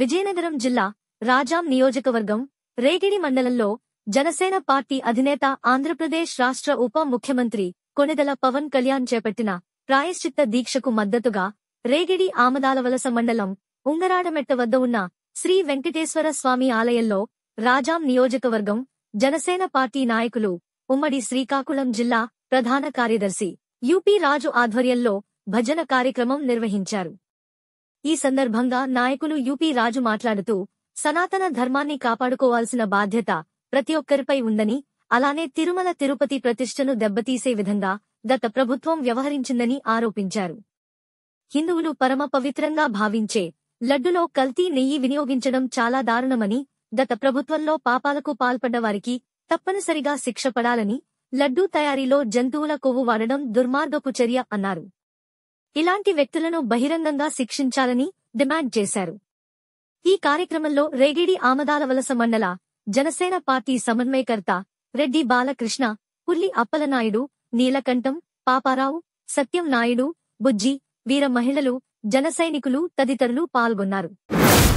విజయనగరం జిల్లా రాజాం నియోజకవర్గం రేగిడి మండలంలో జనసేన పార్టీ అధినేత ఆంధ్రప్రదేశ్ రాష్ట్ర ఉప ముఖ్యమంత్రి కొనిదల పవన్ కళ్యాణ్ చేపట్టిన ప్రాయశ్చిత్త దీక్షకు మద్దతుగా రేగిడి ఆమదాలవలస మండలం ఉంగరాడమెట్ట వద్ద ఉన్న శ్రీ వెంకటేశ్వర స్వామి ఆలయంలో రాజాం నియోజకవర్గం జనసేన పార్టీ నాయకులు ఉమ్మడి శ్రీకాకుళం జిల్లా ప్రధాన కార్యదర్శి యూపీ రాజు ఆధ్వర్యంలో భజన కార్యక్రమం నిర్వహించారు ఈ సందర్భంగా నాయకులు యూపీ రాజు మాట్లాడుతూ సనాతన ధర్మాన్ని కాపాడుకోవాల్సిన బాధ్యత ప్రతి ఒక్కరిపై ఉందని అలానే తిరుమల తిరుపతి ప్రతిష్టను దెబ్బతీసే విధంగా గత ప్రభుత్వం వ్యవహరించిందని ఆరోపించారు హిందువులు పరమ పవిత్రంగా భావించే లడ్డులో కల్తీ నెయ్యి వినియోగించడం చాలా దారుణమని గత ప్రభుత్వంలో పాపాలకు పాల్పడ్డవారికి తప్పనిసరిగా శిక్ష పడాలని లడ్డూ తయారీలో జంతువుల కొవ్వు వాడడం దుర్మార్గపు చర్య అన్నారు ఇలాంటి వ్యక్తులను బహిరంగంగా శిక్షించాలని డిమాండ్ చేశారు ఈ కార్యక్రమంలో రేగిడి ఆమదాలవలస మండల జనసేన పార్టీ సమన్వయకర్త రెడ్డి బాలకృష్ణ పుల్లి అప్పలనాయుడు నీలకంఠం పాపారావు సత్యం నాయుడు బుజ్జి వీర మహిళలు జనసైనికులు తదితరులు పాల్గొన్నారు